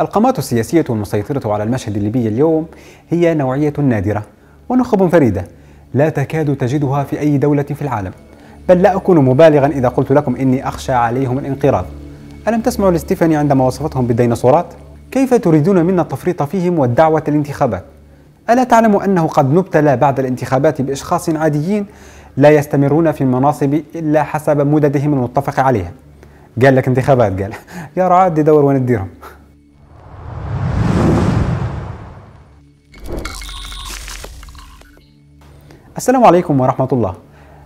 القامات السياسية المسيطرة على المشهد الليبي اليوم هي نوعية نادرة ونخب فريدة لا تكاد تجدها في أي دولة في العالم بل لا أكون مبالغا إذا قلت لكم إني أخشى عليهم الانقراض ألم تسمعوا لستيفاني عندما وصفتهم بالديناصورات؟ كيف تريدون منا التفريط فيهم والدعوة للانتخابات؟ ألا تعلموا أنه قد نبتلى بعد الانتخابات بأشخاص عاديين لا يستمرون في المناصب إلا حسب مددهم المتفق عليها قال لك انتخابات قال يا رعاة دور ونديرهم السلام عليكم ورحمة الله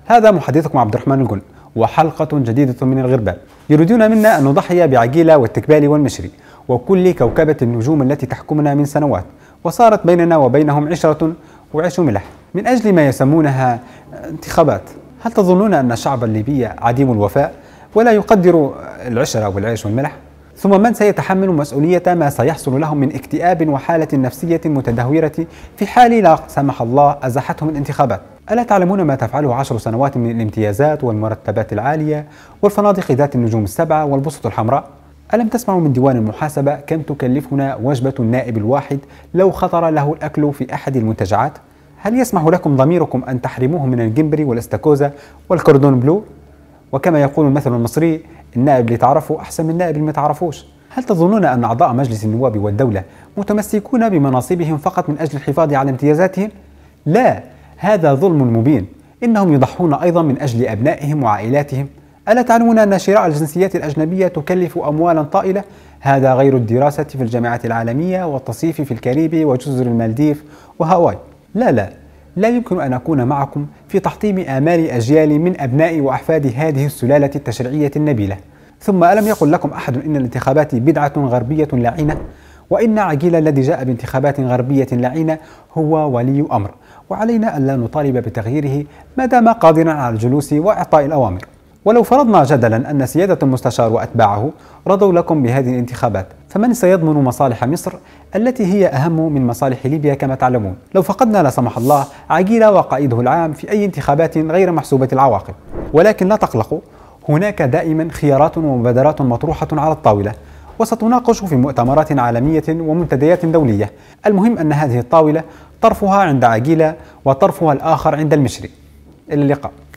هذا محدثكم عبد الرحمن الجن وحلقة جديدة من الغربال يريدون منا أن نضحي بعجيلة والتكبال والمشري وكل كوكبة النجوم التي تحكمنا من سنوات وصارت بيننا وبينهم عشرة وعيش ملح من أجل ما يسمونها انتخابات هل تظنون أن الشعب الليبي عديم الوفاء ولا يقدر العشرة والعيش والملح؟ ثم من سيتحمل مسؤولية ما سيحصل لهم من اكتئاب وحالة نفسية متدهورة في حال لا سمح الله أزاحتهم الانتخابات ألا تعلمون ما تفعله عشر سنوات من الامتيازات والمرتبات العالية والفنادق ذات النجوم السبعة والبسط الحمراء؟ ألم تسمعوا من ديوان المحاسبة كم تكلفنا وجبة النائب الواحد لو خطر له الأكل في أحد المنتجعات؟ هل يسمح لكم ضميركم أن تحرموه من الجمبري والاستاكوزا والكوردون بلو؟ وكما يقول المثل المصري النائب اللي تعرفه أحسن من النائب اللي ما تعرفوش هل تظنون أن أعضاء مجلس النواب والدولة متمسكون بمناصبهم فقط من أجل الحفاظ على امتيازاتهم؟ لا هذا ظلم مبين إنهم يضحون أيضا من أجل أبنائهم وعائلاتهم ألا تعلمون أن شراء الجنسيات الأجنبية تكلف أموالا طائلة؟ هذا غير الدراسة في الجامعات العالمية والتصيف في الكاريبي وجزر المالديف وهاواي لا لا لا يمكن أن أكون معكم في تحطيم آمال أجيال من أبناء وأحفاد هذه السلالة التشريعية النبيلة ثم ألم يقل لكم أحد إن الانتخابات بدعة غربية لعينة وإن عجيل الذي جاء بانتخابات غربية لعينة هو ولي أمر وعلينا ألا نطالب بتغييره ما دام قادرا على الجلوس وإعطاء الأوامر ولو فرضنا جدلا أن سيادة المستشار وأتباعه رضوا لكم بهذه الانتخابات فمن سيضمن مصالح مصر التي هي أهم من مصالح ليبيا كما تعلمون لو فقدنا لا سمح الله عقيلة وقائده العام في أي انتخابات غير محسوبة العواقب ولكن لا تقلقوا هناك دائما خيارات ومبادرات مطروحة على الطاولة وستناقش في مؤتمرات عالمية ومنتديات دولية المهم أن هذه الطاولة طرفها عند عقيلة وطرفها الآخر عند المشري إلى اللقاء